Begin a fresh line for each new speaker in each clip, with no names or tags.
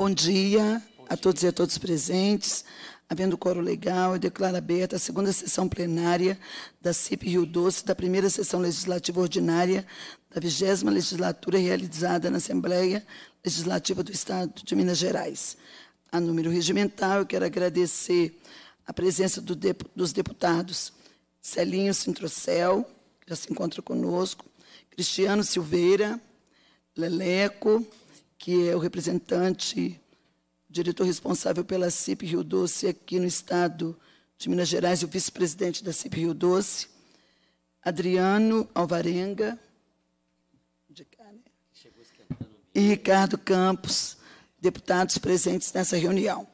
Bom dia a todos e a todos presentes. Havendo coro legal, eu declaro aberta a segunda sessão plenária da CIP Rio Doce, da primeira sessão legislativa ordinária da vigésima legislatura realizada na Assembleia Legislativa do Estado de Minas Gerais. A número regimental, eu quero agradecer a presença do dos deputados Celinho Sintrocel, que já se encontra conosco, Cristiano Silveira, Leleco, que é o representante, diretor responsável pela CIP Rio Doce aqui no estado de Minas Gerais e o vice-presidente da CIP Rio Doce, Adriano Alvarenga é é, né? e Ricardo Campos, deputados presentes nessa reunião.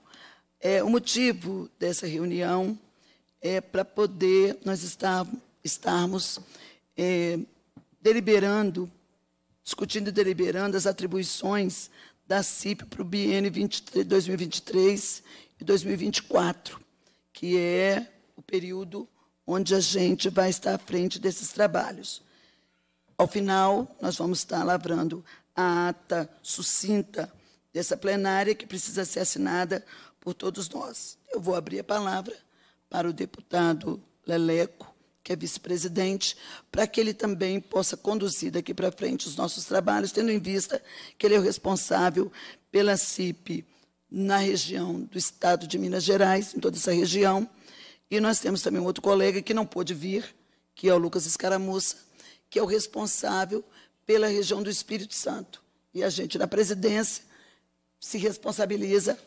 É, o motivo dessa reunião é para poder nós estar, estarmos é, deliberando discutindo e deliberando as atribuições da CIP para o BN 2023 e 2024, que é o período onde a gente vai estar à frente desses trabalhos. Ao final, nós vamos estar lavrando a ata sucinta dessa plenária que precisa ser assinada por todos nós. Eu vou abrir a palavra para o deputado Leleco, que é vice-presidente, para que ele também possa conduzir daqui para frente os nossos trabalhos, tendo em vista que ele é o responsável pela CIP na região do estado de Minas Gerais, em toda essa região. E nós temos também um outro colega que não pôde vir, que é o Lucas Escaramuça, que é o responsável pela região do Espírito Santo. E a gente, na presidência, se responsabiliza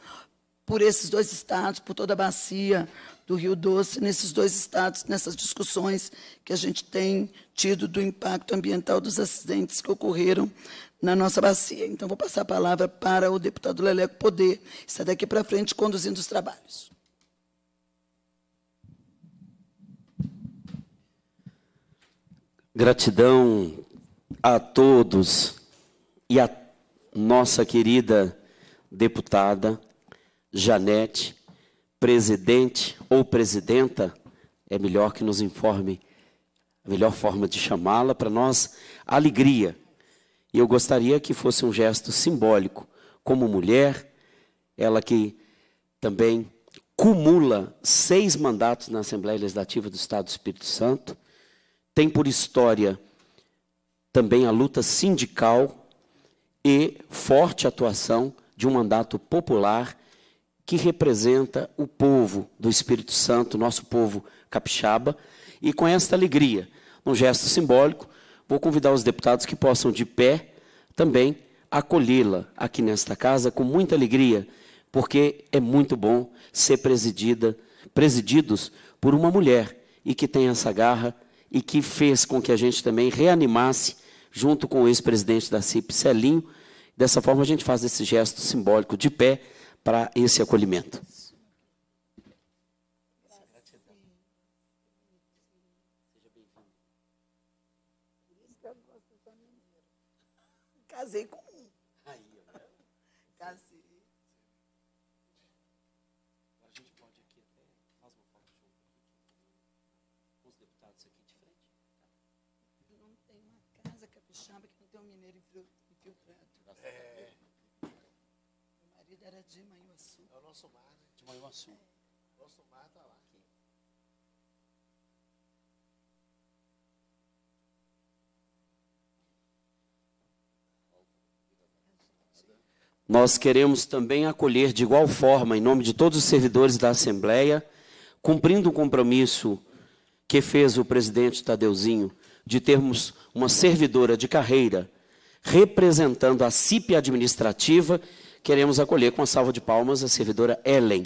por esses dois estados, por toda a bacia do Rio Doce, nesses dois estados, nessas discussões que a gente tem tido do impacto ambiental dos acidentes que ocorreram na nossa bacia. Então, vou passar a palavra para o deputado Leleco poder está daqui para frente conduzindo os trabalhos.
Gratidão a todos e a nossa querida deputada Janete, presidente ou presidenta, é melhor que nos informe a melhor forma de chamá-la para nós, alegria. E eu gostaria que fosse um gesto simbólico, como mulher, ela que também cumula seis mandatos na Assembleia Legislativa do Estado do Espírito Santo, tem por história também a luta sindical e forte atuação de um mandato popular que representa o povo do Espírito Santo, nosso povo capixaba, e com esta alegria, num gesto simbólico, vou convidar os deputados que possam de pé também acolhê-la aqui nesta casa com muita alegria, porque é muito bom ser presidida, presididos por uma mulher e que tem essa garra e que fez com que a gente também reanimasse junto com o ex-presidente da CIP, Celinho. Dessa forma a gente faz esse gesto simbólico de pé para esse acolhimento.
Casei com um. Casei. Agora a gente pode aqui até.
Os deputados aqui de frente.
Não tem uma casa capixaba que não tem um mineiro infiltrado. É. Ele era de É o nosso mar, né?
De Manhuaçu. É.
Nosso mar está lá. Aqui.
Nós queremos também acolher de igual forma, em nome de todos os servidores da Assembleia, cumprindo o compromisso que fez o presidente Tadeuzinho de termos uma servidora de carreira representando a CIP administrativa Queremos acolher com a salva de palmas a servidora Ellen.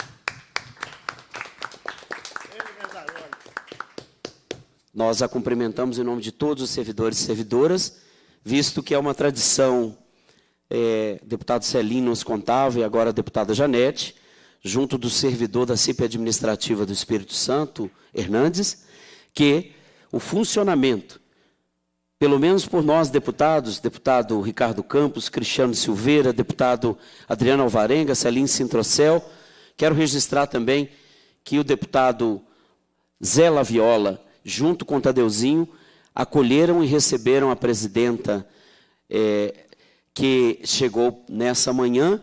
Nós a cumprimentamos em nome de todos os servidores e servidoras, visto que é uma tradição, é, deputado Celinho nos contava e agora a deputada Janete, junto do servidor da CIP Administrativa do Espírito Santo, Hernandes, que o funcionamento pelo menos por nós deputados, deputado Ricardo Campos, Cristiano Silveira, deputado Adriano Alvarenga, Celim Sintrocel. Quero registrar também que o deputado Zé Laviola, junto com Tadeuzinho, acolheram e receberam a presidenta é, que chegou nessa manhã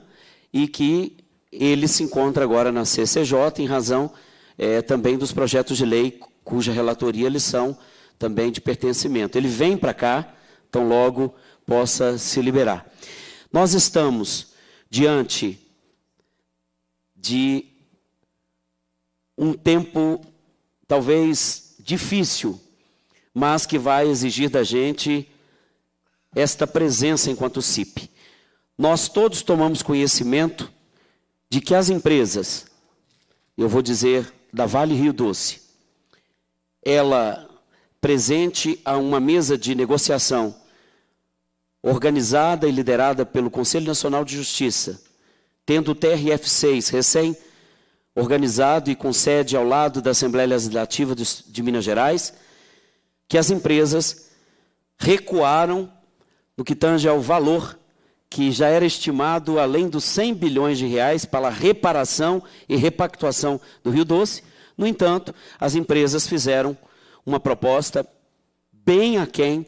e que ele se encontra agora na CCJ em razão é, também dos projetos de lei cuja relatoria eles são também de pertencimento. Ele vem para cá, tão logo possa se liberar. Nós estamos diante de um tempo talvez difícil, mas que vai exigir da gente esta presença enquanto CIP. Nós todos tomamos conhecimento de que as empresas, eu vou dizer da Vale Rio Doce, ela presente a uma mesa de negociação organizada e liderada pelo Conselho Nacional de Justiça, tendo o TRF6 recém organizado e com sede ao lado da Assembleia Legislativa de Minas Gerais, que as empresas recuaram no que tange ao valor que já era estimado além dos 100 bilhões de reais para a reparação e repactuação do Rio Doce. No entanto, as empresas fizeram uma proposta bem aquém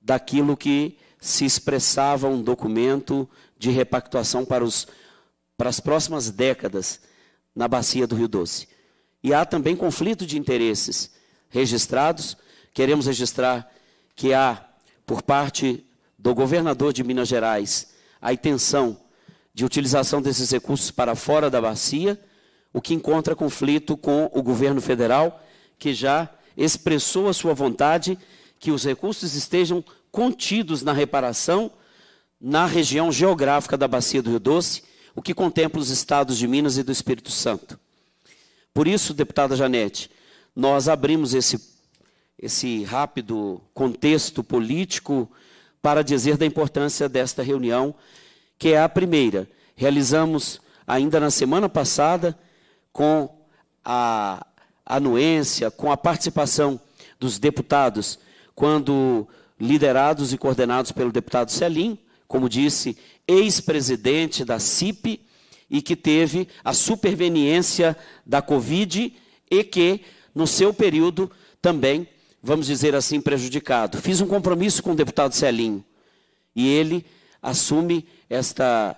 daquilo que se expressava um documento de repactuação para, os, para as próximas décadas na bacia do Rio Doce. E há também conflito de interesses registrados. Queremos registrar que há, por parte do governador de Minas Gerais, a intenção de utilização desses recursos para fora da bacia, o que encontra conflito com o governo federal, que já expressou a sua vontade que os recursos estejam contidos na reparação na região geográfica da Bacia do Rio Doce, o que contempla os estados de Minas e do Espírito Santo. Por isso, deputada Janete, nós abrimos esse, esse rápido contexto político para dizer da importância desta reunião, que é a primeira. Realizamos ainda na semana passada com a anuência, com a participação dos deputados, quando liderados e coordenados pelo deputado Celim, como disse, ex-presidente da CIP e que teve a superveniência da Covid e que, no seu período, também, vamos dizer assim, prejudicado. Fiz um compromisso com o deputado Celinho e ele assume esta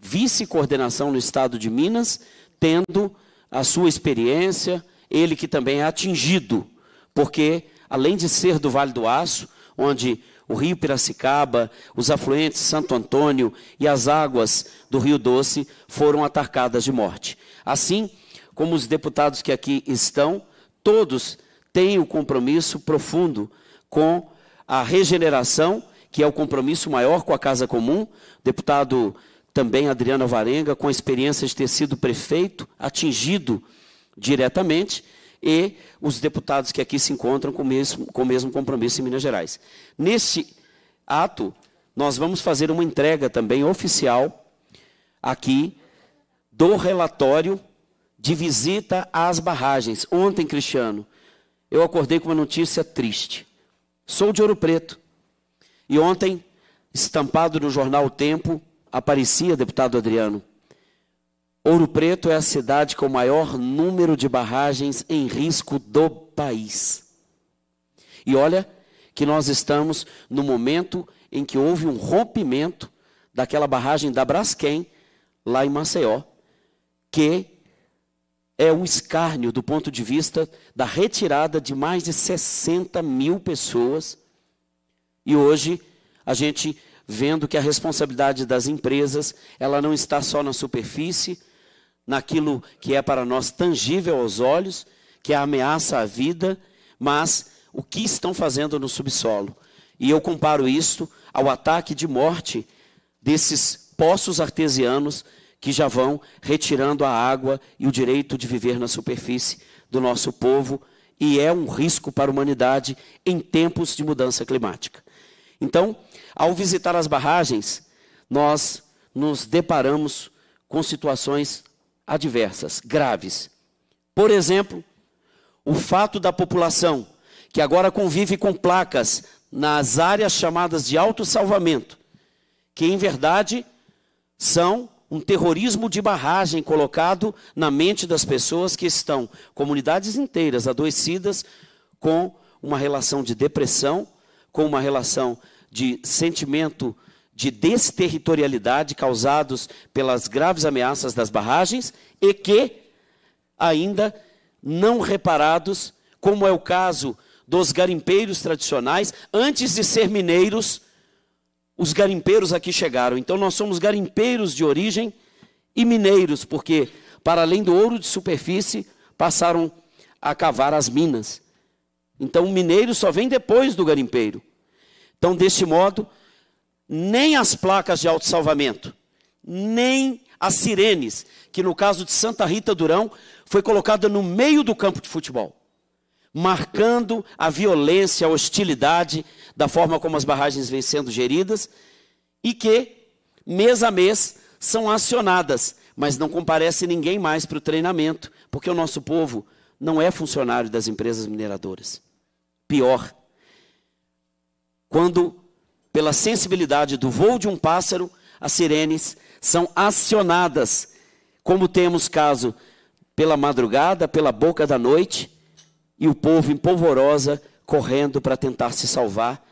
vice-coordenação no estado de Minas, tendo a sua experiência, ele que também é atingido, porque além de ser do Vale do Aço, onde o rio Piracicaba, os afluentes Santo Antônio e as águas do Rio Doce foram atacadas de morte. Assim como os deputados que aqui estão, todos têm o um compromisso profundo com a regeneração, que é o compromisso maior com a Casa Comum. Deputado também Adriano Varenga, com a experiência de ter sido prefeito, atingido diretamente e os deputados que aqui se encontram com o mesmo, com o mesmo compromisso em Minas Gerais. Nesse ato, nós vamos fazer uma entrega também oficial aqui do relatório de visita às barragens. Ontem, Cristiano, eu acordei com uma notícia triste. Sou de Ouro Preto. E ontem, estampado no jornal o Tempo, aparecia, deputado Adriano, Ouro Preto é a cidade com o maior número de barragens em risco do país. E olha que nós estamos no momento em que houve um rompimento daquela barragem da Braskem, lá em Maceió, que é um escárnio do ponto de vista da retirada de mais de 60 mil pessoas. E hoje a gente vendo que a responsabilidade das empresas ela não está só na superfície, naquilo que é para nós tangível aos olhos, que é ameaça à vida, mas o que estão fazendo no subsolo. E eu comparo isso ao ataque de morte desses poços artesianos que já vão retirando a água e o direito de viver na superfície do nosso povo, e é um risco para a humanidade em tempos de mudança climática. Então, ao visitar as barragens, nós nos deparamos com situações adversas, graves. Por exemplo, o fato da população que agora convive com placas nas áreas chamadas de autossalvamento, que em verdade são um terrorismo de barragem colocado na mente das pessoas que estão, comunidades inteiras adoecidas, com uma relação de depressão, com uma relação de sentimento de desterritorialidade causados pelas graves ameaças das barragens e que ainda não reparados, como é o caso dos garimpeiros tradicionais, antes de ser mineiros, os garimpeiros aqui chegaram. Então nós somos garimpeiros de origem e mineiros, porque para além do ouro de superfície, passaram a cavar as minas. Então o mineiro só vem depois do garimpeiro. Então, deste modo, nem as placas de salvamento, nem as sirenes, que no caso de Santa Rita Durão, foi colocada no meio do campo de futebol, marcando a violência, a hostilidade da forma como as barragens vêm sendo geridas e que, mês a mês, são acionadas, mas não comparece ninguém mais para o treinamento, porque o nosso povo não é funcionário das empresas mineradoras. Pior, quando pela sensibilidade do voo de um pássaro, as sirenes são acionadas, como temos caso pela madrugada, pela boca da noite, e o povo em polvorosa correndo para tentar se salvar,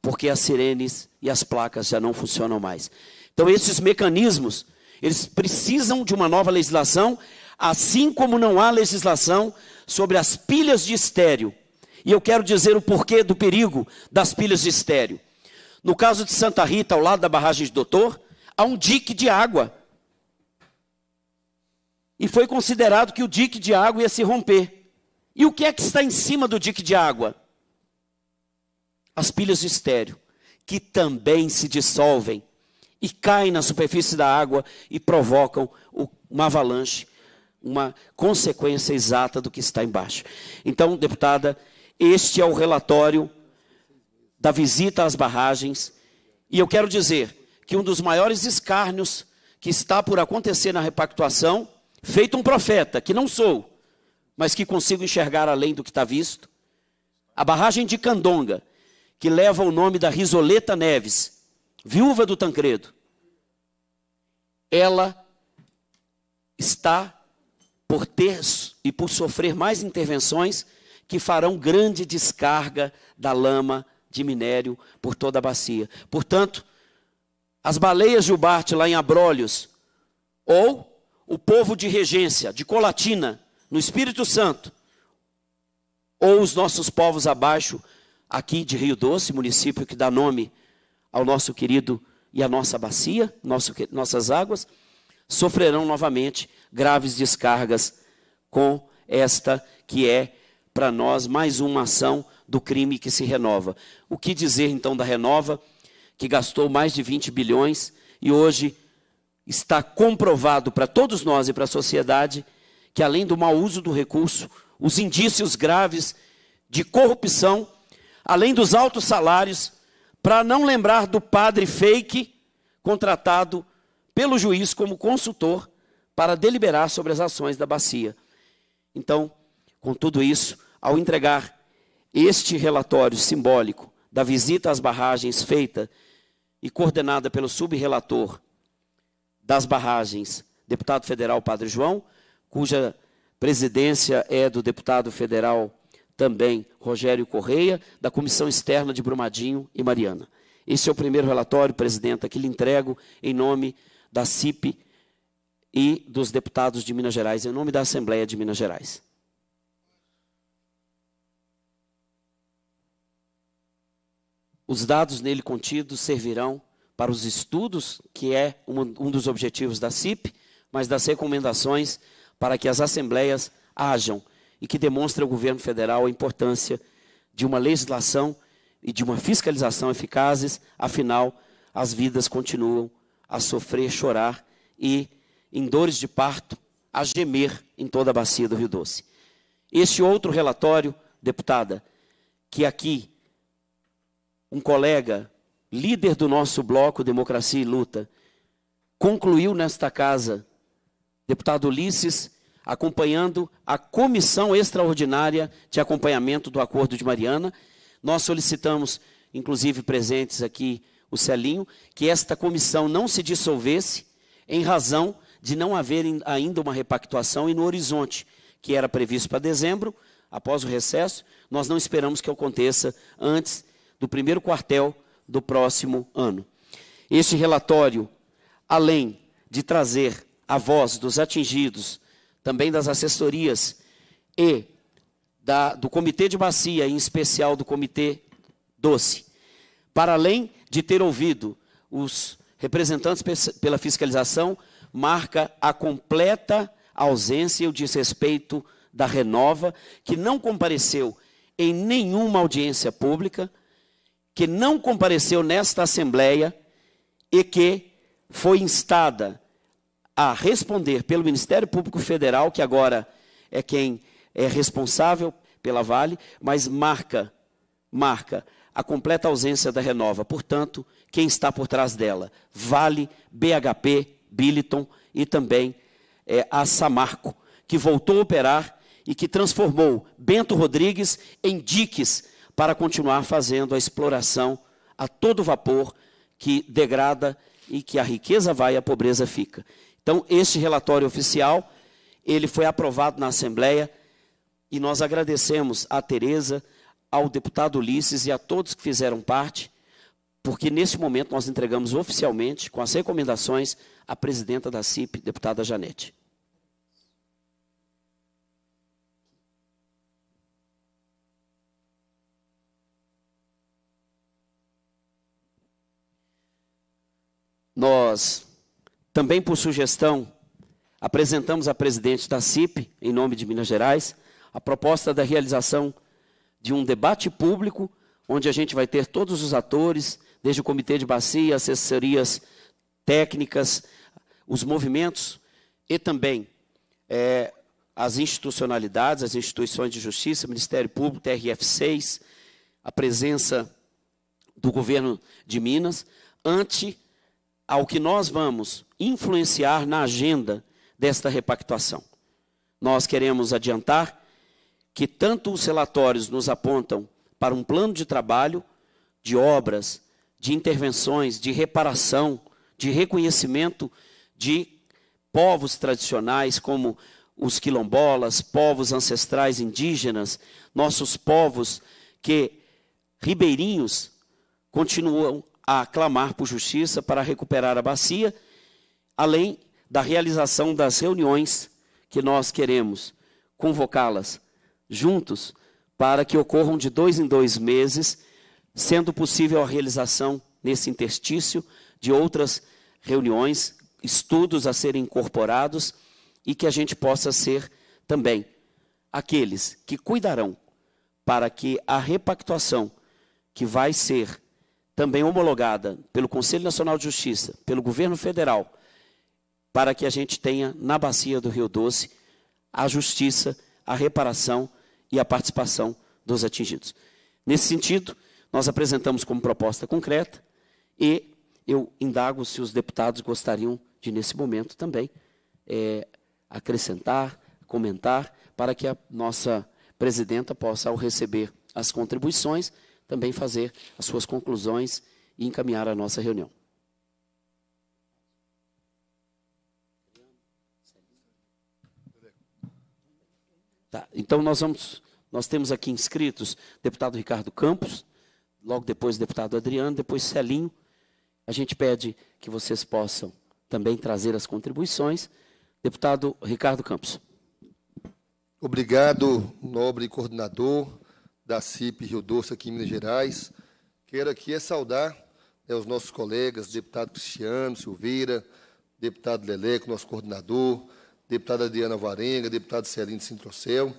porque as sirenes e as placas já não funcionam mais. Então esses mecanismos, eles precisam de uma nova legislação, assim como não há legislação sobre as pilhas de estéreo. E eu quero dizer o porquê do perigo das pilhas de estéreo. No caso de Santa Rita, ao lado da barragem de Doutor, há um dique de água. E foi considerado que o dique de água ia se romper. E o que é que está em cima do dique de água? As pilhas de estéreo, que também se dissolvem e caem na superfície da água e provocam uma avalanche, uma consequência exata do que está embaixo. Então, deputada, este é o relatório da visita às barragens. E eu quero dizer que um dos maiores escárnios que está por acontecer na repactuação, feito um profeta, que não sou, mas que consigo enxergar além do que está visto, a barragem de Candonga, que leva o nome da Risoleta Neves, viúva do Tancredo, ela está por ter e por sofrer mais intervenções que farão grande descarga da lama de minério por toda a bacia. Portanto, as baleias de Ubarte lá em Abrolhos, ou o povo de regência, de Colatina, no Espírito Santo, ou os nossos povos abaixo, aqui de Rio Doce, município que dá nome ao nosso querido e à nossa bacia, nosso, nossas águas, sofrerão novamente graves descargas com esta que é para nós mais uma ação do crime que se renova. O que dizer então da Renova, que gastou mais de 20 bilhões e hoje está comprovado para todos nós e para a sociedade que, além do mau uso do recurso, os indícios graves de corrupção, além dos altos salários, para não lembrar do padre fake contratado pelo juiz como consultor para deliberar sobre as ações da bacia. Então, com tudo isso, ao entregar este relatório simbólico da visita às barragens feita e coordenada pelo subrelator das barragens, deputado federal Padre João, cuja presidência é do deputado federal também Rogério Correia, da Comissão Externa de Brumadinho e Mariana. Esse é o primeiro relatório, presidenta, que lhe entrego em nome da CIP e dos deputados de Minas Gerais, em nome da Assembleia de Minas Gerais. Os dados nele contidos servirão para os estudos, que é um, dos objetivos da CIP, mas das recomendações para que as assembleias hajam e que demonstre ao governo federal a importância de uma legislação e de uma fiscalização eficazes, afinal, as vidas continuam a sofrer, chorar e, em dores de parto, a gemer em toda a bacia do Rio Doce. Este outro relatório, deputada, que aqui um colega, líder do nosso bloco Democracia e Luta, concluiu nesta casa, deputado Ulisses, acompanhando a comissão extraordinária de acompanhamento do Acordo de Mariana. Nós solicitamos, inclusive presentes aqui, o Celinho, que esta comissão não se dissolvesse em razão de não haver ainda uma repactuação e no horizonte que era previsto para dezembro, após o recesso, nós não esperamos que aconteça antes do primeiro quartel do próximo ano. Este relatório, além de trazer a voz dos atingidos, também das assessorias e da, do Comitê de Bacia, em especial do Comitê Doce, para além de ter ouvido os representantes pela fiscalização, marca a completa ausência e o desrespeito da Renova, que não compareceu em nenhuma audiência pública, que não compareceu nesta Assembleia e que foi instada a responder pelo Ministério Público Federal, que agora é quem é responsável pela Vale, mas marca, marca a completa ausência da Renova. Portanto, quem está por trás dela? Vale, BHP, Billiton e também é, a Samarco, que voltou a operar e que transformou Bento Rodrigues em diques para continuar fazendo a exploração a todo vapor que degrada e que a riqueza vai e a pobreza fica. Então, este relatório oficial, ele foi aprovado na Assembleia e nós agradecemos a Tereza, ao deputado Ulisses e a todos que fizeram parte, porque neste momento nós entregamos oficialmente, com as recomendações, à presidenta da CIP, deputada Janete. nós também por sugestão apresentamos à presidente da CIP, em nome de Minas Gerais, a proposta da realização de um debate público, onde a gente vai ter todos os atores, desde o comitê de bacia, assessorias técnicas, os movimentos e também é, as institucionalidades, as instituições de justiça, Ministério Público, TRF6, a presença do governo de Minas, ante ao que nós vamos influenciar na agenda desta repactuação. Nós queremos adiantar que tanto os relatórios nos apontam para um plano de trabalho, de obras, de intervenções, de reparação, de reconhecimento de povos tradicionais como os quilombolas, povos ancestrais indígenas, nossos povos que ribeirinhos continuam a clamar por justiça para recuperar a bacia, além da realização das reuniões que nós queremos convocá-las juntos para que ocorram de dois em dois meses, sendo possível a realização nesse interstício de outras reuniões, estudos a serem incorporados e que a gente possa ser também aqueles que cuidarão para que a repactuação que vai ser também homologada pelo Conselho Nacional de Justiça, pelo governo federal, para que a gente tenha na bacia do Rio Doce a justiça, a reparação e a participação dos atingidos. Nesse sentido, nós apresentamos como proposta concreta e eu indago se os deputados gostariam de, nesse momento também, é, acrescentar, comentar, para que a nossa presidenta possa, ao receber as contribuições, também fazer as suas conclusões e encaminhar a nossa reunião. Tá, então nós vamos, nós temos aqui inscritos deputado Ricardo Campos, logo depois deputado Adriano, depois Celinho. A gente pede que vocês possam também trazer as contribuições.
Deputado Ricardo Campos. Obrigado, nobre coordenador, da CIP Rio Doce, aqui em Minas Gerais. Quero aqui é saudar né, os nossos colegas, deputado Cristiano Silveira, deputado Leleco, nosso coordenador, deputada Diana Varenga, deputado Celino Sintrocel,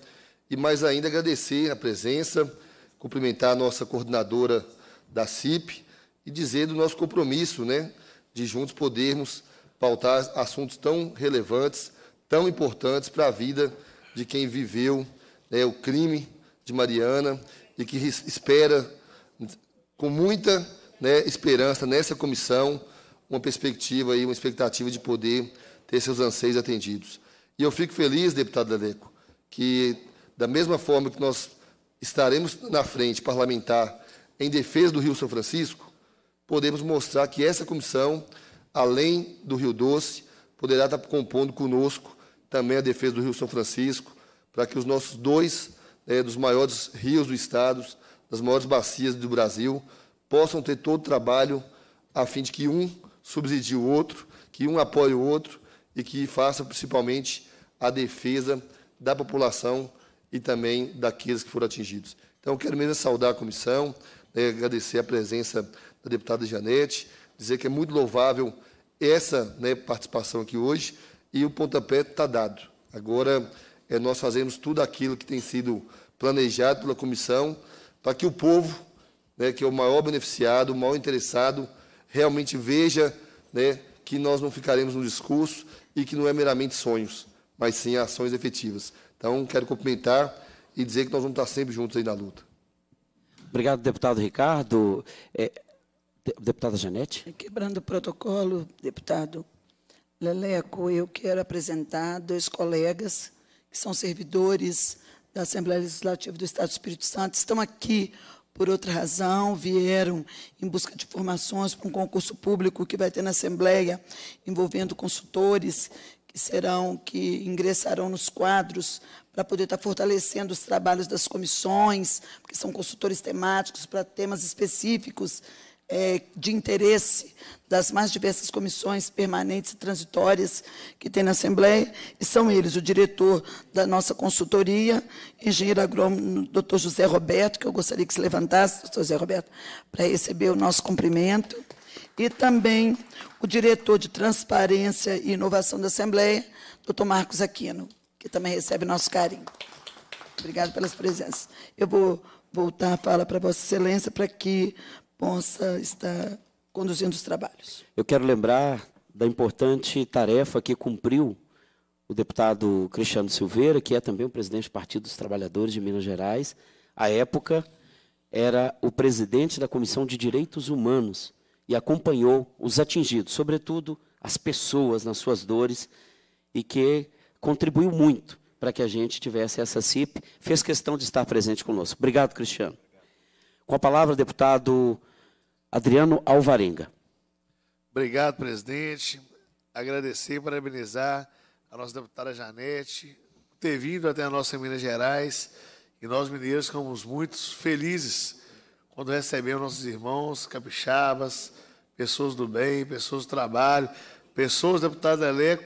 e mais ainda agradecer a presença, cumprimentar a nossa coordenadora da CIP e dizer do nosso compromisso, né, de juntos podermos pautar assuntos tão relevantes, tão importantes para a vida de quem viveu né, o crime de Mariana e que espera com muita né, esperança nessa comissão uma perspectiva e uma expectativa de poder ter seus anseios atendidos. E eu fico feliz, deputado Daleco, que da mesma forma que nós estaremos na frente parlamentar em defesa do Rio São Francisco, podemos mostrar que essa comissão, além do Rio Doce, poderá estar compondo conosco também a defesa do Rio São Francisco, para que os nossos dois é, dos maiores rios do Estado, das maiores bacias do Brasil, possam ter todo o trabalho a fim de que um subsidie o outro, que um apoie o outro e que faça principalmente a defesa da população e também daqueles que foram atingidos. Então, quero mesmo saudar a comissão, né, agradecer a presença da deputada Janete, dizer que é muito louvável essa né, participação aqui hoje e o pontapé está dado. Agora é nós fazermos tudo aquilo que tem sido planejado pela comissão, para que o povo, né, que é o maior beneficiado, o maior interessado, realmente veja né, que nós não ficaremos no discurso e que não é meramente sonhos, mas sim ações efetivas. Então, quero cumprimentar e dizer que nós vamos estar sempre juntos aí na luta.
Obrigado, deputado Ricardo. É, deputada Janete. É,
quebrando o protocolo, deputado Leleco, eu quero apresentar dois colegas que são servidores da Assembleia Legislativa do Estado do Espírito Santo, estão aqui por outra razão, vieram em busca de informações para um concurso público que vai ter na Assembleia, envolvendo consultores que serão, que ingressarão nos quadros para poder estar fortalecendo os trabalhos das comissões, porque são consultores temáticos para temas específicos é, de interesse das mais diversas comissões permanentes e transitórias que tem na Assembleia, e são eles o diretor da nossa consultoria, engenheiro agrônomo, doutor José Roberto, que eu gostaria que se levantasse, doutor José Roberto, para receber o nosso cumprimento, e também o diretor de Transparência e Inovação da Assembleia, doutor Marcos Aquino, que também recebe nosso carinho. Obrigado pelas presenças. Eu vou voltar a fala para Vossa Excelência para que possa estar conduzindo os trabalhos.
Eu quero lembrar da importante tarefa que cumpriu o deputado Cristiano Silveira, que é também o presidente do Partido dos Trabalhadores de Minas Gerais. À época, era o presidente da Comissão de Direitos Humanos e acompanhou os atingidos, sobretudo as pessoas nas suas dores, e que contribuiu muito para que a gente tivesse essa CIP. Fez questão de estar presente conosco. Obrigado, Cristiano. Com a palavra, deputado Adriano Alvarenga.
Obrigado, presidente. Agradecer e parabenizar a nossa deputada Janete por ter vindo até a nossa Minas Gerais. E nós, mineiros, ficamos muito felizes quando recebemos nossos irmãos capixabas, pessoas do bem, pessoas do trabalho, pessoas, deputado Eleco,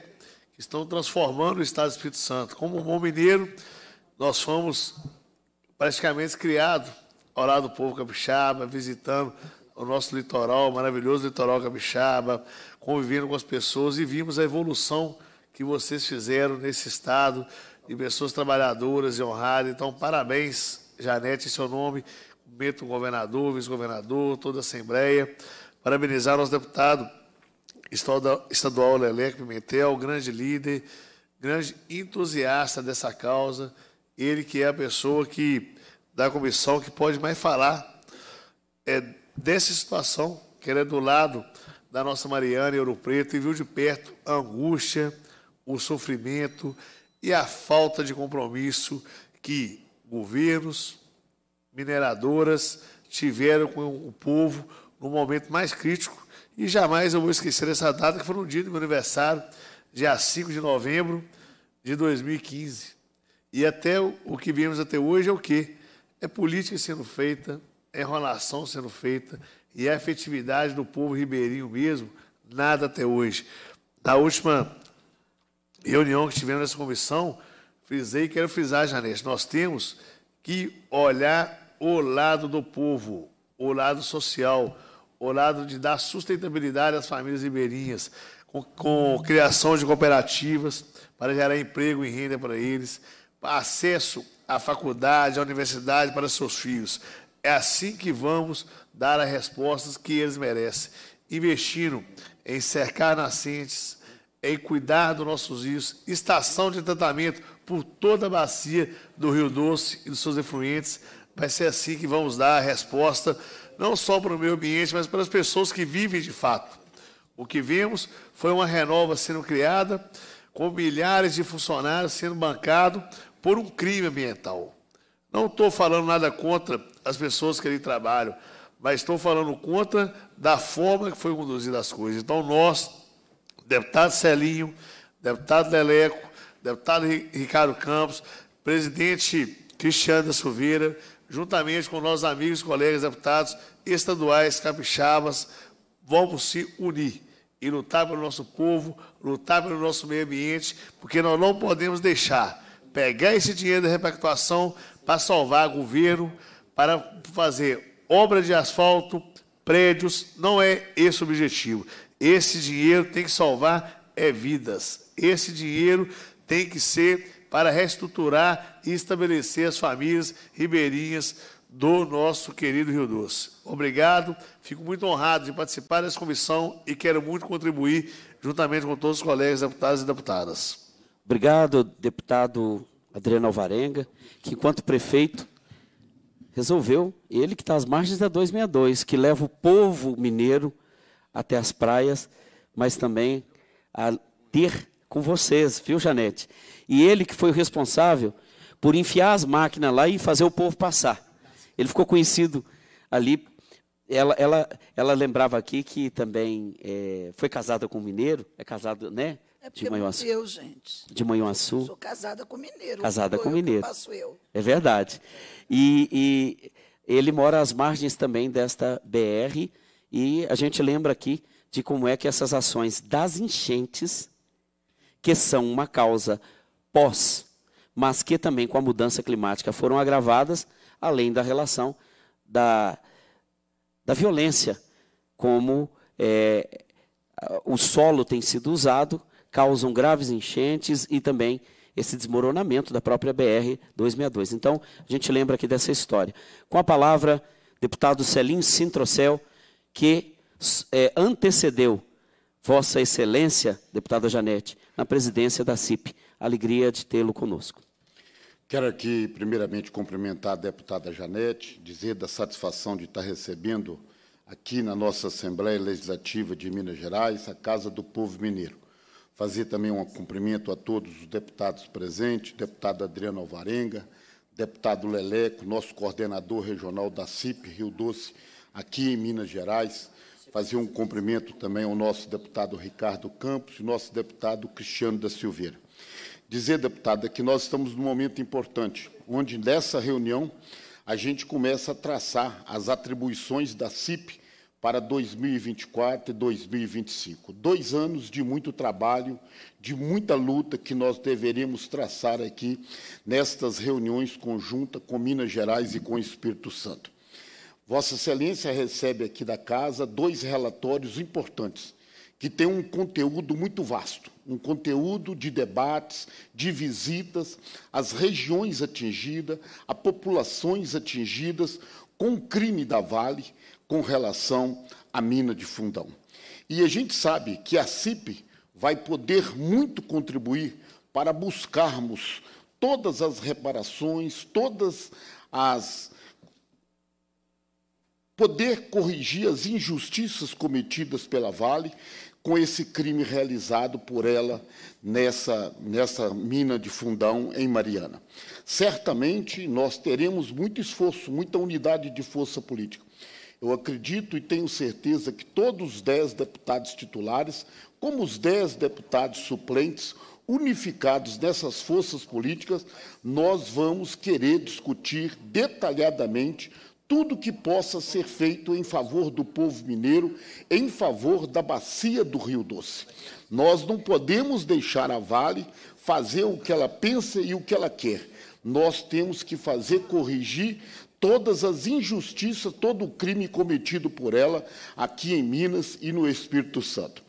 que estão transformando o Estado do Espírito Santo. Como um bom mineiro, nós fomos praticamente criados ao lado do povo capixaba, visitando o nosso litoral, o maravilhoso litoral capixaba, convivendo com as pessoas e vimos a evolução que vocês fizeram nesse estado de pessoas trabalhadoras e honradas. Então, parabéns, Janete, em seu nome. Cumprimento o governador, vice-governador, toda a Assembleia. Parabenizar nosso deputado estadual Leleco Pimentel, grande líder, grande entusiasta dessa causa. Ele que é a pessoa que da comissão que pode mais falar é, dessa situação, que ela é do lado da nossa Mariana em Ouro Preto e viu de perto a angústia, o sofrimento e a falta de compromisso que governos, mineradoras tiveram com o povo no momento mais crítico. E jamais eu vou esquecer essa data, que foi no dia do meu aniversário, dia 5 de novembro de 2015. E até o que vimos até hoje é o quê? É política sendo feita, é relação sendo feita e é a efetividade do povo ribeirinho mesmo, nada até hoje. Na última reunião que tivemos nessa comissão, frisei, quero frisar, Janete, nós temos que olhar o lado do povo, o lado social, o lado de dar sustentabilidade às famílias ribeirinhas, com, com criação de cooperativas para gerar emprego e renda para eles, acesso a faculdade, a universidade para seus filhos. É assim que vamos dar as respostas que eles merecem. Investindo em cercar nascentes, em cuidar dos nossos rios, estação de tratamento por toda a bacia do Rio Doce e dos seus efluentes. Vai ser assim que vamos dar a resposta, não só para o meio ambiente, mas para as pessoas que vivem de fato. O que vimos foi uma renova sendo criada com milhares de funcionários sendo bancados por um crime ambiental. Não estou falando nada contra as pessoas que ali trabalham, mas estou falando contra da forma que foi conduzida as coisas. Então, nós, deputado Celinho, deputado Leleco, deputado Ricardo Campos, presidente Cristiano da Silveira, juntamente com nossos amigos, colegas, deputados estaduais, capixabas, vamos se unir e lutar pelo nosso povo, lutar pelo nosso meio ambiente, porque nós não podemos deixar pegar esse dinheiro da repactuação para salvar governo, para fazer obra de asfalto, prédios. Não é esse o objetivo. Esse dinheiro tem que salvar é vidas. Esse dinheiro tem que ser para reestruturar e estabelecer as famílias ribeirinhas do nosso querido Rio Doce. Obrigado, fico muito honrado de participar dessa comissão e quero muito contribuir juntamente com todos os colegas deputados e deputadas. Obrigado, deputado
Adriano Alvarenga, que enquanto prefeito resolveu, ele que está às margens da 262, que leva o povo mineiro até as praias, mas também a ter com vocês, viu, Janete? E ele que foi o responsável por enfiar as máquinas lá e fazer o povo passar. Ele ficou conhecido ali. Ela, ela, ela lembrava aqui que também é, foi casada com um mineiro, é casado, né? É de Manhuaçu.
Eu, gente.
De Manhuaçu. Sou
casada com mineiro. Casada com eu, mineiro. Passo eu.
É verdade. E, e ele mora às margens também desta BR e a gente lembra aqui de como é que essas ações das enchentes, que são uma causa pós, mas que também com a mudança climática foram agravadas, além da relação da, da violência, como é, o solo tem sido usado, causam graves enchentes e também esse desmoronamento da própria BR 262. Então, a gente lembra aqui dessa história. Com a palavra, deputado Celim Sintrocel, que é, antecedeu Vossa Excelência, deputada Janete, na presidência da CIP.
Alegria de tê-lo conosco. Quero aqui, primeiramente, cumprimentar a deputada Janete, dizer da satisfação de estar recebendo aqui na nossa Assembleia Legislativa de Minas Gerais, a Casa do Povo Mineiro. Fazer também um cumprimento a todos os deputados presentes, deputado Adriano Alvarenga, deputado Leleco, nosso coordenador regional da CIP Rio Doce, aqui em Minas Gerais. Fazer um cumprimento também ao nosso deputado Ricardo Campos e nosso deputado Cristiano da Silveira dizer, deputada, que nós estamos num momento importante, onde nessa reunião a gente começa a traçar as atribuições da CIP para 2024 e 2025. Dois anos de muito trabalho, de muita luta que nós deveremos traçar aqui nestas reuniões conjuntas com Minas Gerais e com o Espírito Santo. Vossa Excelência recebe aqui da Casa dois relatórios importantes que tem um conteúdo muito vasto, um conteúdo de debates, de visitas às regiões atingidas, a populações atingidas com o crime da Vale com relação à mina de Fundão. E a gente sabe que a CIP vai poder muito contribuir para buscarmos todas as reparações, todas as poder corrigir as injustiças cometidas pela Vale com esse crime realizado por ela nessa, nessa mina de fundão em Mariana. Certamente nós teremos muito esforço, muita unidade de força política. Eu acredito e tenho certeza que todos os dez deputados titulares, como os dez deputados suplentes, unificados dessas forças políticas, nós vamos querer discutir detalhadamente tudo que possa ser feito em favor do povo mineiro, em favor da bacia do Rio Doce. Nós não podemos deixar a Vale fazer o que ela pensa e o que ela quer. Nós temos que fazer corrigir todas as injustiças, todo o crime cometido por ela aqui em Minas e no Espírito Santo.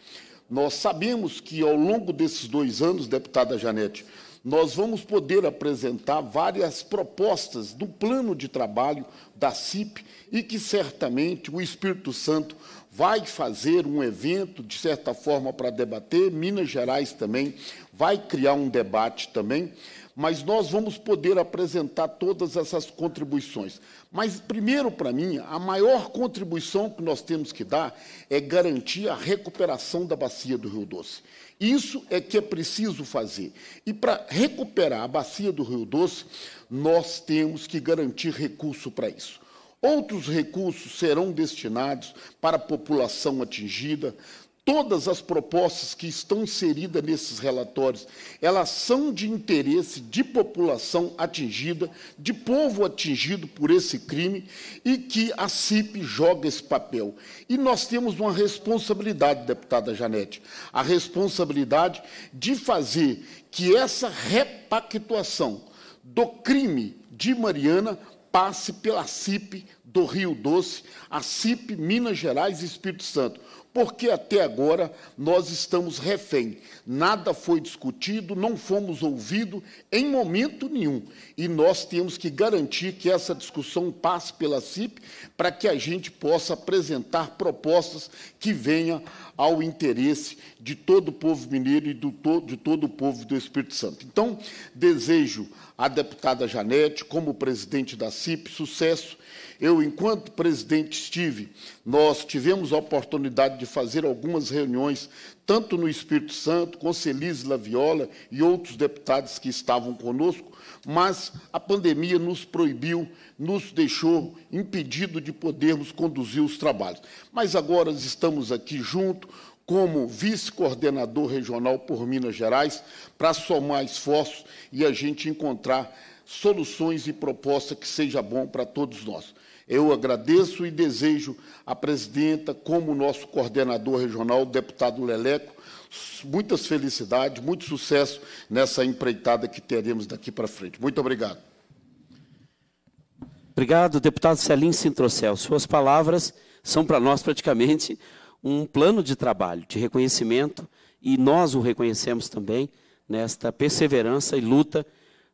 Nós sabemos que ao longo desses dois anos, deputada Janete, nós vamos poder apresentar várias propostas do plano de trabalho da CIP e que certamente o Espírito Santo vai fazer um evento, de certa forma, para debater, Minas Gerais também vai criar um debate também mas nós vamos poder apresentar todas essas contribuições. Mas, primeiro, para mim, a maior contribuição que nós temos que dar é garantir a recuperação da bacia do Rio Doce. Isso é que é preciso fazer. E para recuperar a bacia do Rio Doce, nós temos que garantir recurso para isso. Outros recursos serão destinados para a população atingida todas as propostas que estão inseridas nesses relatórios, elas são de interesse de população atingida, de povo atingido por esse crime e que a CIP joga esse papel. E nós temos uma responsabilidade, deputada Janete, a responsabilidade de fazer que essa repactuação do crime de Mariana passe pela CIP do Rio Doce, a CIP Minas Gerais e Espírito Santo porque até agora nós estamos refém. Nada foi discutido, não fomos ouvidos em momento nenhum. E nós temos que garantir que essa discussão passe pela CIP para que a gente possa apresentar propostas que venham ao interesse de todo o povo mineiro e to de todo o povo do Espírito Santo. Então, desejo à deputada Janete, como presidente da CIP, sucesso. Eu, enquanto presidente, estive, nós tivemos a oportunidade de fazer algumas reuniões tanto no Espírito Santo, com Celise Laviola e outros deputados que estavam conosco, mas a pandemia nos proibiu, nos deixou impedido de podermos conduzir os trabalhos. Mas agora estamos aqui junto como vice-coordenador regional por Minas Gerais para somar esforços e a gente encontrar soluções e proposta que seja bom para todos nós. Eu agradeço e desejo à presidenta, como nosso coordenador regional, o deputado Leleco, muitas felicidades, muito sucesso nessa empreitada que teremos daqui para frente. Muito obrigado.
Obrigado, deputado Celim Sintrocel. Suas palavras são para nós praticamente um plano de trabalho, de reconhecimento, e nós o reconhecemos também nesta perseverança e luta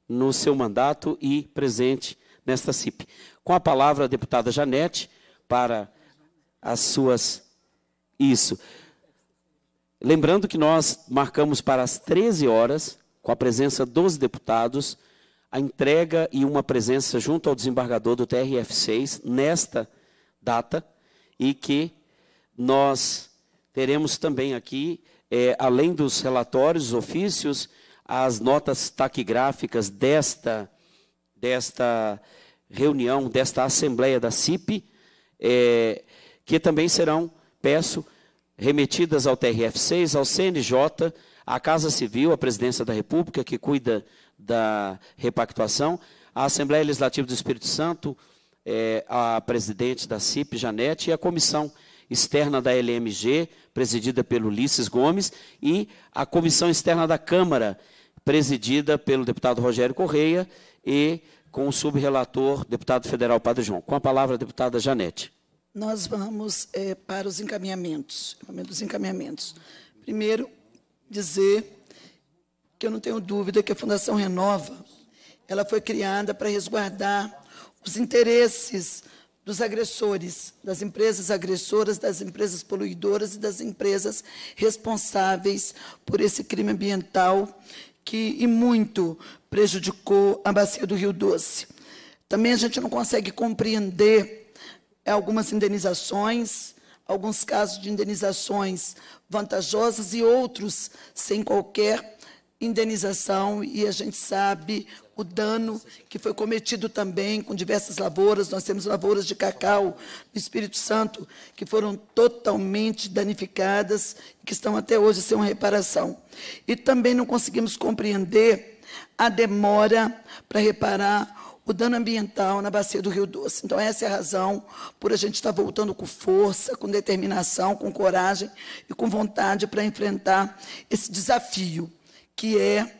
no seu mandato e presente nesta CIP. Com a palavra, a deputada Janete, para as suas. Isso. Lembrando que nós marcamos para as 13 horas, com a presença dos deputados, a entrega e uma presença junto ao desembargador do TRF6 nesta data e que nós teremos também aqui, é, além dos relatórios, ofícios, as notas taquigráficas desta, desta reunião desta Assembleia da CIP, é, que também serão, peço, remetidas ao TRF6, ao CNJ, à Casa Civil, à Presidência da República, que cuida da repactuação, à Assembleia Legislativa do Espírito Santo, é, à presidente da CIP, Janete, e à Comissão Externa da LMG, presidida pelo Ulisses Gomes, e à Comissão Externa da Câmara, presidida pelo deputado Rogério Correia, e com o subrelator, deputado federal Padre João. Com a palavra, deputada Janete.
Nós vamos é, para os encaminhamentos, dos encaminhamentos. Primeiro, dizer que eu não tenho dúvida que a Fundação Renova, ela foi criada para resguardar os interesses dos agressores, das empresas agressoras, das empresas poluidoras e das empresas responsáveis por esse crime ambiental que e muito prejudicou a bacia do Rio Doce. Também a gente não consegue compreender é, algumas indenizações, alguns casos de indenizações vantajosas e outros sem qualquer indenização, e a gente sabe o dano que foi cometido também com diversas lavouras. Nós temos lavouras de cacau no Espírito Santo que foram totalmente danificadas, que estão até hoje sem uma reparação. E também não conseguimos compreender a demora para reparar o dano ambiental na bacia do Rio Doce. Então, essa é a razão por a gente estar tá voltando com força, com determinação, com coragem e com vontade para enfrentar esse desafio, que é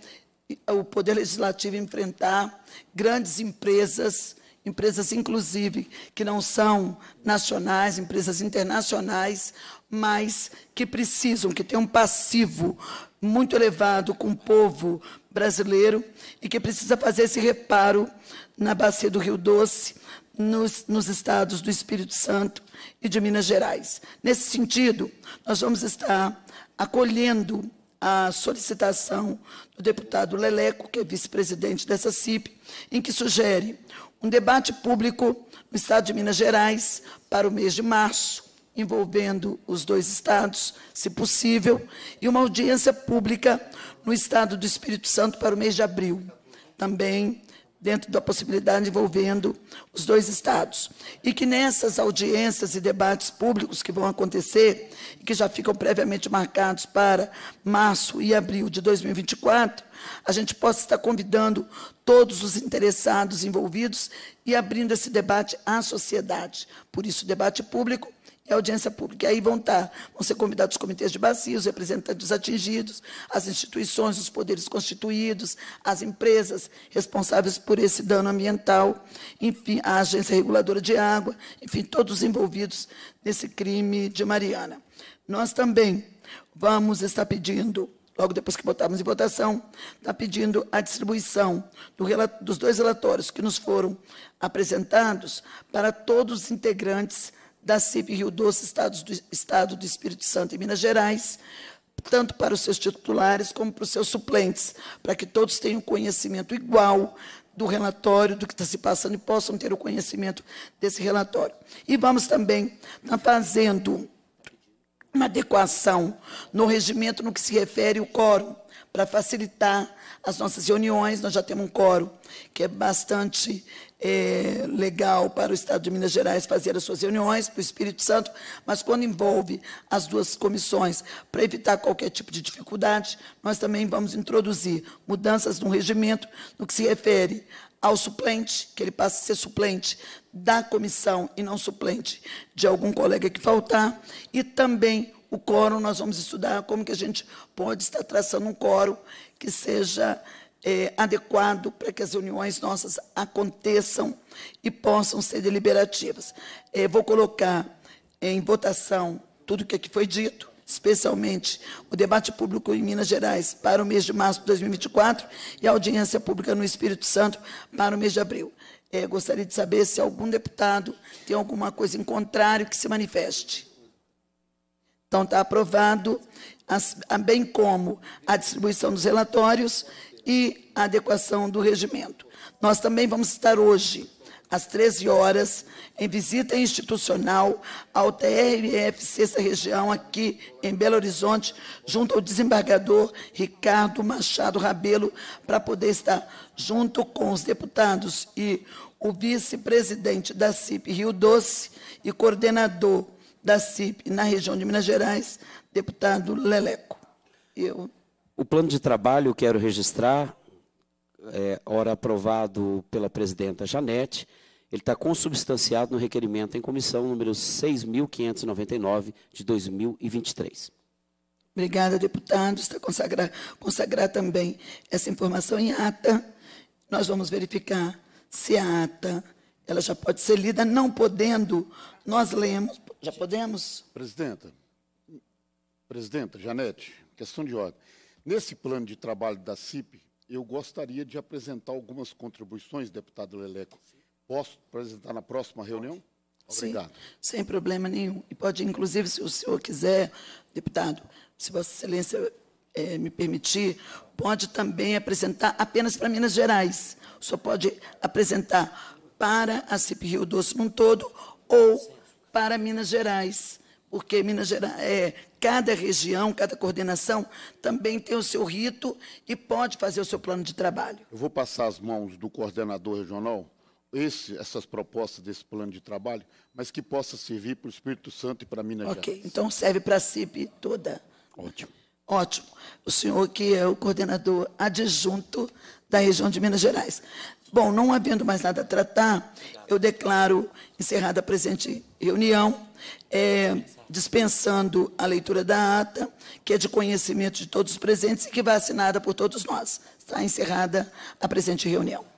o Poder Legislativo enfrentar grandes empresas, empresas inclusive que não são nacionais, empresas internacionais, mas que precisam, que têm um passivo muito elevado com o povo brasileiro e que precisa fazer esse reparo na bacia do Rio Doce, nos, nos, estados do Espírito Santo e de Minas Gerais. Nesse sentido, nós vamos estar acolhendo a solicitação do deputado Leleco, que é vice-presidente dessa CIP, em que sugere um debate público no estado de Minas Gerais para o mês de março, envolvendo os dois estados, se possível, e uma audiência pública no estado do Espírito Santo para o mês de abril, também dentro da possibilidade envolvendo os dois estados. E que nessas audiências e debates públicos que vão acontecer, e que já ficam previamente marcados para março e abril de 2024, a gente possa estar convidando todos os interessados envolvidos e abrindo esse debate à sociedade. Por isso, debate público e é audiência pública. E aí vão estar, tá, vão ser convidados os comitês de bacia, os representantes atingidos, as instituições, os poderes constituídos, as empresas responsáveis por esse dano ambiental, enfim, a agência reguladora de água, enfim, todos envolvidos nesse crime de Mariana. Nós também vamos estar pedindo logo depois que botarmos em votação, está pedindo a distribuição do relato, dos dois relatórios que nos foram apresentados para todos os integrantes da CIP Rio Doce, Estado do, Estado do Espírito Santo e Minas Gerais, tanto para os seus titulares como para os seus suplentes, para que todos tenham conhecimento igual do relatório, do que está se passando e possam ter o conhecimento desse relatório. E vamos também estar tá fazendo uma adequação no regimento no que se refere o quórum, para facilitar as nossas reuniões. Nós já temos um quórum que é bastante é, legal para o Estado de Minas Gerais fazer as suas reuniões para o Espírito Santo, mas quando envolve as duas comissões, para evitar qualquer tipo de dificuldade, nós também vamos introduzir mudanças no regimento no que se refere ao suplente, que ele passe a ser suplente da comissão e não suplente de algum colega que faltar, e também o quórum, nós vamos estudar como que a gente pode estar traçando um quórum que seja é, adequado para que as reuniões nossas aconteçam e possam ser deliberativas. É, vou colocar em votação tudo o que aqui foi dito, especialmente o debate público em Minas Gerais para o mês de março de 2024 e a audiência pública no Espírito Santo para o mês de abril. É, gostaria de saber se algum deputado tem alguma coisa em contrário que se manifeste. Então, está aprovado bem como a distribuição dos relatórios e a adequação do regimento. Nós também vamos estar hoje, às 13 horas, em visita institucional ao TRF Sexta Região, aqui em Belo Horizonte, junto ao desembargador Ricardo Machado Rabelo, para poder estar junto com os deputados e o vice-presidente da CIP Rio Doce e coordenador da CIP na região de Minas Gerais, deputado Leleco. Eu...
O plano de trabalho, quero registrar, é, ora aprovado pela presidenta Janete, ele está consubstanciado no requerimento em comissão número 6.599 de 2023.
Obrigada, deputado. Está consagrar, consagrar também essa informação em ata. Nós vamos verificar se a ata ela já pode ser lida, não podendo, nós lemos, já podemos?
Presidenta,
presidenta, Janete, questão de ordem. Nesse plano de trabalho da CIP, eu gostaria de apresentar algumas contribuições, deputado Leleco. Posso apresentar
na próxima reunião? Obrigado. Sim, sem problema nenhum. E pode, inclusive, se o senhor quiser, deputado, se Vossa Excelência é, me permitir, pode também apresentar apenas para Minas Gerais. Só pode apresentar para a CIP Rio Doce num todo ou para Minas Gerais, porque Minas Gerais, é, cada região, cada coordenação também tem o seu rito e pode fazer o seu plano de trabalho. Eu vou passar as mãos do coordenador regional esse, essas propostas desse plano de trabalho, mas que possa servir para o Espírito Santo e para Minas okay, Gerais. Ok, então serve para a CIP toda. Ótimo. Ótimo. O senhor que é o coordenador adjunto da região de Minas Gerais. Bom, não havendo mais nada a tratar, eu declaro encerrada a presente reunião, é, dispensando a leitura da ata, que é de conhecimento de todos os presentes e que vai assinada por todos nós. Está encerrada a presente reunião.